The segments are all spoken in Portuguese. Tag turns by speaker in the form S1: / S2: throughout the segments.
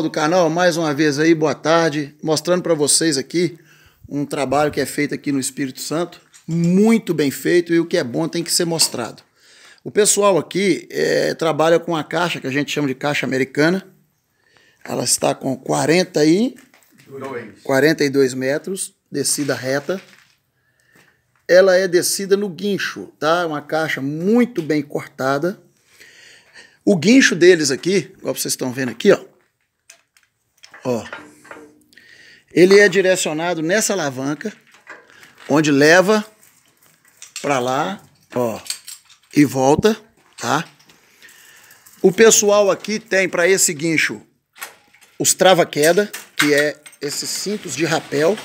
S1: do canal, mais uma vez aí, boa tarde, mostrando para vocês aqui um trabalho que é feito aqui no Espírito Santo, muito bem feito e o que é bom tem que ser mostrado. O pessoal aqui é, trabalha com a caixa que a gente chama de caixa americana, ela está com 40 e... 42 metros, descida reta. Ela é descida no guincho, tá? É uma caixa muito bem cortada. O guincho deles aqui, igual vocês estão vendo aqui, ó, Ó. Ele é direcionado nessa alavanca, onde leva para lá, ó, e volta, tá? O pessoal aqui tem para esse guincho os trava-queda, que é esses cintos de rapel,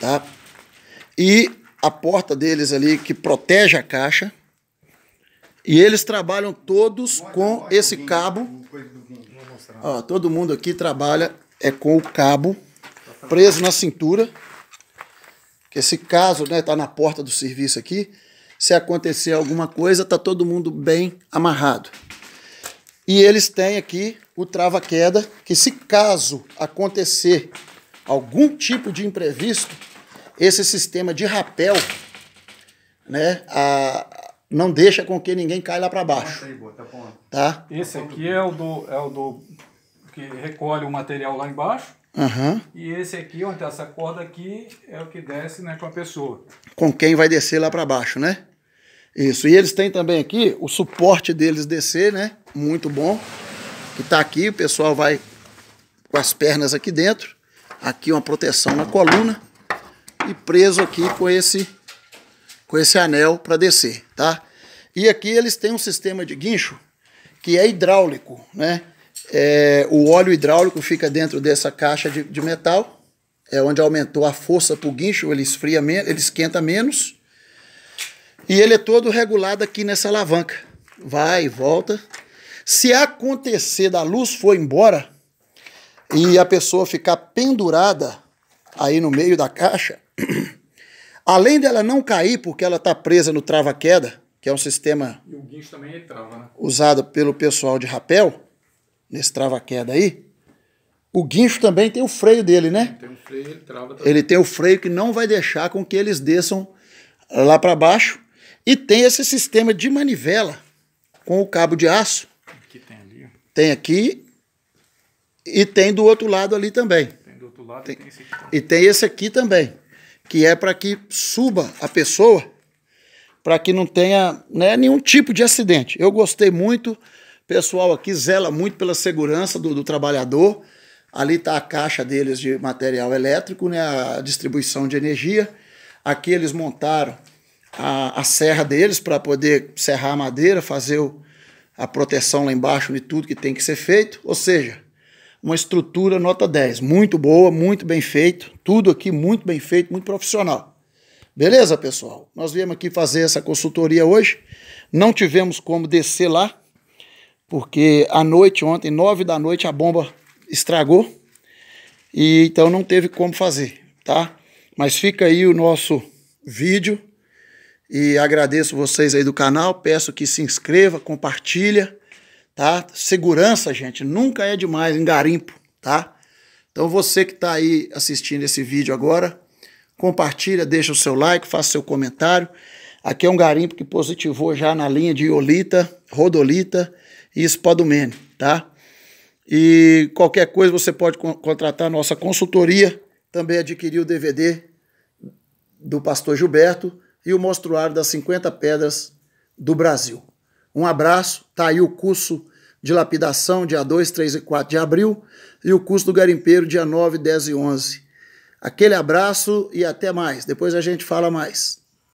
S1: tá? E a porta deles ali que protege a caixa. E eles trabalham todos com esse cabo Ó, todo mundo aqui trabalha é com o cabo preso na cintura. Que esse caso, né, tá na porta do serviço aqui. Se acontecer alguma coisa, tá todo mundo bem amarrado. E eles têm aqui o trava-queda, que se caso acontecer algum tipo de imprevisto, esse sistema de rapel, né, a, não deixa com que ninguém caia lá para baixo. Tá? Esse aqui é o do, é o do que recolhe o material lá embaixo. Uhum. E esse aqui, onde está essa corda aqui, é o que desce né, com a pessoa. Com quem vai descer lá para baixo, né? Isso. E eles têm também aqui o suporte deles descer, né? Muito bom. Que está aqui, o pessoal vai com as pernas aqui dentro. Aqui uma proteção na coluna. E preso aqui com esse, com esse anel para descer, tá? E aqui eles têm um sistema de guincho que é hidráulico, né? É, o óleo hidráulico fica dentro dessa caixa de, de, metal, é onde aumentou a força para o guincho, ele esfria menos, ele esquenta menos. E ele é todo regulado aqui nessa alavanca. Vai e volta. Se acontecer da luz for embora e a pessoa ficar pendurada aí no meio da caixa, além dela não cair porque ela está presa no trava-queda, que é um sistema. E o guincho também é trava, né? Usado pelo pessoal de rapel nesse trava-queda aí, o guincho também tem o freio dele, né? Tem um freio, ele trava também. Ele tem o freio que não vai deixar com que eles desçam lá para baixo. E tem esse sistema de manivela com o cabo de aço. Aqui tem ali. Tem aqui e tem do outro lado ali também. Tem do outro lado tem, e tem esse aqui também. E tem esse aqui também, que é para que suba a pessoa para que não tenha né, nenhum tipo de acidente. Eu gostei muito pessoal aqui zela muito pela segurança do, do trabalhador. Ali está a caixa deles de material elétrico, né, a distribuição de energia. Aqui eles montaram a, a serra deles para poder serrar a madeira, fazer o, a proteção lá embaixo de tudo que tem que ser feito. Ou seja, uma estrutura nota 10, muito boa, muito bem feito, tudo aqui muito bem feito, muito profissional. Beleza, pessoal? Nós viemos aqui fazer essa consultoria hoje. Não tivemos como descer lá, porque à noite ontem, nove da noite, a bomba estragou e então não teve como fazer, tá? Mas fica aí o nosso vídeo e agradeço vocês aí do canal, peço que se inscreva, compartilha, tá? Segurança, gente, nunca é demais em garimpo, tá? Então você que está aí assistindo esse vídeo agora, compartilha, deixa o seu like, faça seu comentário. Aqui é um garimpo que positivou já na linha de Iolita, Rodolita, e Spodumene, tá? E qualquer coisa você pode contratar nossa consultoria, também adquirir o DVD do Pastor Gilberto e o Monstruário das 50 Pedras do Brasil. Um abraço, tá aí o curso de lapidação, dia 2, 3 e 4 de abril, e o curso do garimpeiro, dia 9, 10 e 11. Aquele abraço e até mais. Depois a gente fala mais.